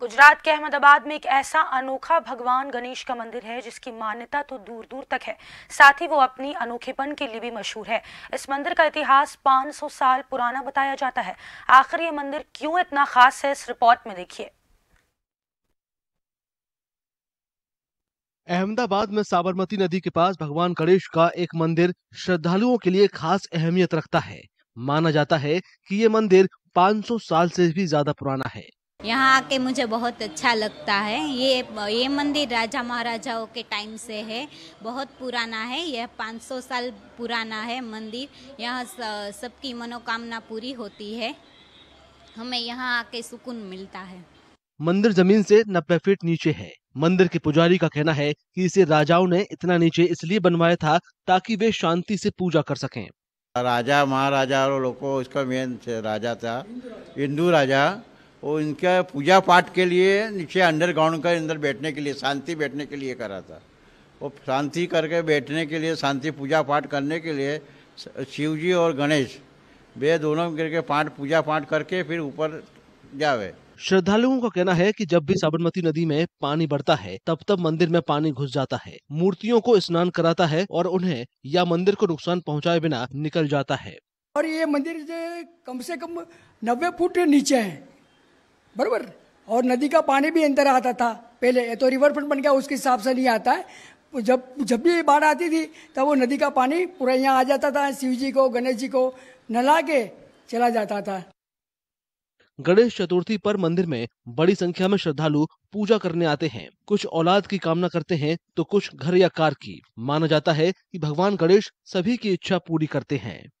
गुजरात के अहमदाबाद में एक ऐसा अनोखा भगवान गणेश का मंदिर है जिसकी मान्यता तो दूर दूर तक है साथ ही वो अपनी अनोखेपन के लिए भी मशहूर है इस मंदिर का इतिहास 500 साल पुराना बताया जाता है आखिर ये मंदिर क्यों इतना खास है इस रिपोर्ट में देखिए अहमदाबाद में साबरमती नदी के पास भगवान गणेश का एक मंदिर श्रद्धालुओं के लिए खास अहमियत रखता है माना जाता है कि ये मंदिर 500 साल से भी ज्यादा पुराना है यहाँ आके मुझे बहुत अच्छा लगता है ये ये मंदिर राजा महाराजाओं के टाइम से है बहुत पुराना है यह 500 साल पुराना है मंदिर यहाँ सबकी मनोकामना पूरी होती है हमें यहाँ आके सुकून मिलता है मंदिर जमीन से नब्बे फीट नीचे है मंदिर के पुजारी का कहना है कि इसे राजाओं ने इतना नीचे इसलिए बनवाया था ताकि वे शांति से पूजा कर सकें राजा महाराजा और लोगों इसका मेन राजा था हिंदू राजा वो इनका पूजा पाठ के लिए नीचे अंडरग्राउंड का अंदर बैठने के लिए शांति बैठने के लिए करा था वो शांति करके बैठने के लिए शांति पूजा पाठ करने के लिए शिव जी और गणेश वे दोनों करके पाठ पूजा पाठ करके फिर ऊपर जावे श्रद्धालुओं का कहना है कि जब भी साबरमती नदी में पानी बढ़ता है तब तब मंदिर में पानी घुस जाता है मूर्तियों को स्नान कराता है और उन्हें या मंदिर को नुकसान पहुंचाए बिना निकल जाता है और ये मंदिर कम से कम नब्बे फुट नीचे है बरबर और नदी का पानी भी अंदर आता था पहले तो रिवर फ्रंट बन गया उसके हिसाब से नहीं आता है जब जब भी बाढ़ आती थी तब वो नदी का पानी पूरा यहाँ आ जाता था शिव जी को गणेश जी को नला के चला जाता था गणेश चतुर्थी पर मंदिर में बड़ी संख्या में श्रद्धालु पूजा करने आते हैं कुछ औलाद की कामना करते हैं तो कुछ घर या कार की माना जाता है कि भगवान गणेश सभी की इच्छा पूरी करते हैं